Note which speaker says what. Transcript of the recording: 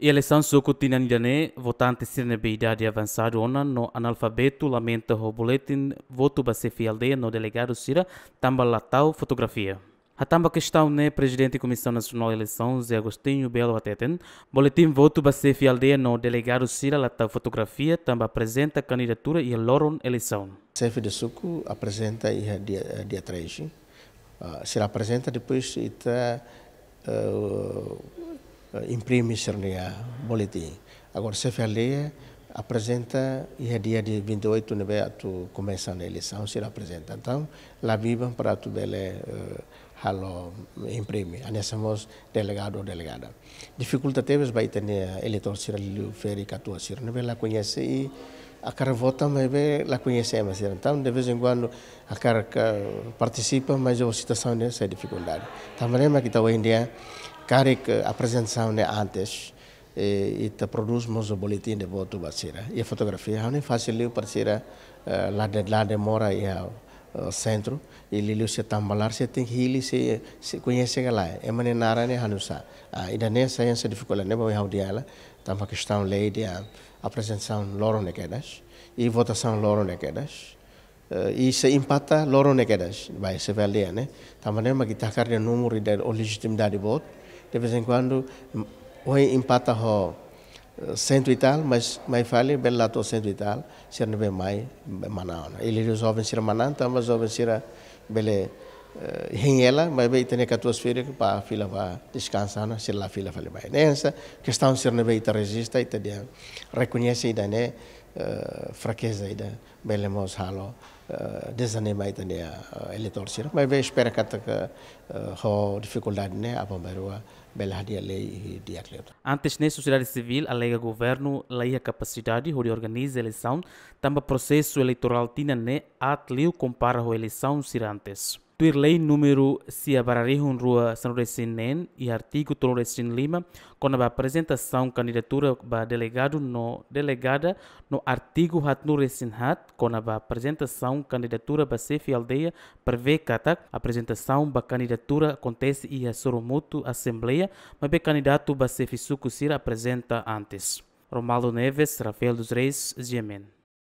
Speaker 1: Eleição Sucutinané, votantes sem habilidade avançada ona no analfabeto lamenta o boletim voto base aldeia no delegado Sira tamba latau fotografia. A tamba questão né presidente da Comissão Nacional de Eleições Zé Agostinho Belo Ateten, boletim voto base aldeia no delegado Sira latau fotografia tamba apresenta candidatura e loron eleição.
Speaker 2: Chefe de Suco apresenta é dia, é dia 3. Uh, se apresenta depois está uh, eh, imprimissernia boletim. Agora, se Cefaleia apresenta, e é dia de 28, né, tu começa a eleição, se apresenta. Então, lá viva para tu bele eh, halo imprime. Anessamos delegado ou delegada. Dificulta teve, vai ter né, eleitor se Ferri, que atua se né, lá conhece e a cara vota, mas lá conhecemos. Então, de vez em quando, a cara participa, mas a situação né, é dificuldade. Também, mas que está o em dia, care a presența unei antes e te produs o boletim de voto basira e fotografia hau fácil faciliu parsira Lá de lá de mora e centro e lhe se tambalar se tem hili se se conhece galá e mane nara ne hanusa a ida ne science dificulta ne boi hau diala tamba questão lei de a presença loro ne kedas e votação loro ne kedas e se impacta loro ne kedas vai se valia ne também magitahar de número de legitimidade de voto de vez em quando, hoje empata o cento e tal, mas mais fale bem lá to e tal, se não bem mais é manão. Né? Ele resolve jovens se manão, também os ser, então, se bele eh, hingela mai be itene katua sfere pa fila va descansar, na sila fila fale mai ne essa questão ser não vai ita resista ita dia reconhece ida né, fraqueza ida bele mos halo eh, desane mai né, dia eleitor sira mai be espera que ka ho dificuldade ne apa berua bela lei dia atleta
Speaker 1: antes nem sociedade civil alega governo leia capacidade ho organizar eleição também processo eleitoral tina ne atleu compara a eleição sira antes Tuirlei número se abararihun rua São Recinen e artigo Tom Lima, com a apresentação candidatura ba delegado no delegada no artigo Hatnu Hat, com a apresentação candidatura ba Sefi Aldeia prevê Katak, apresentação ba candidatura acontece e a Soromuto Assembleia, mas be candidato ba Sefi Sukusira apresenta antes. Romaldo Neves, Rafael dos Reis, Gemen.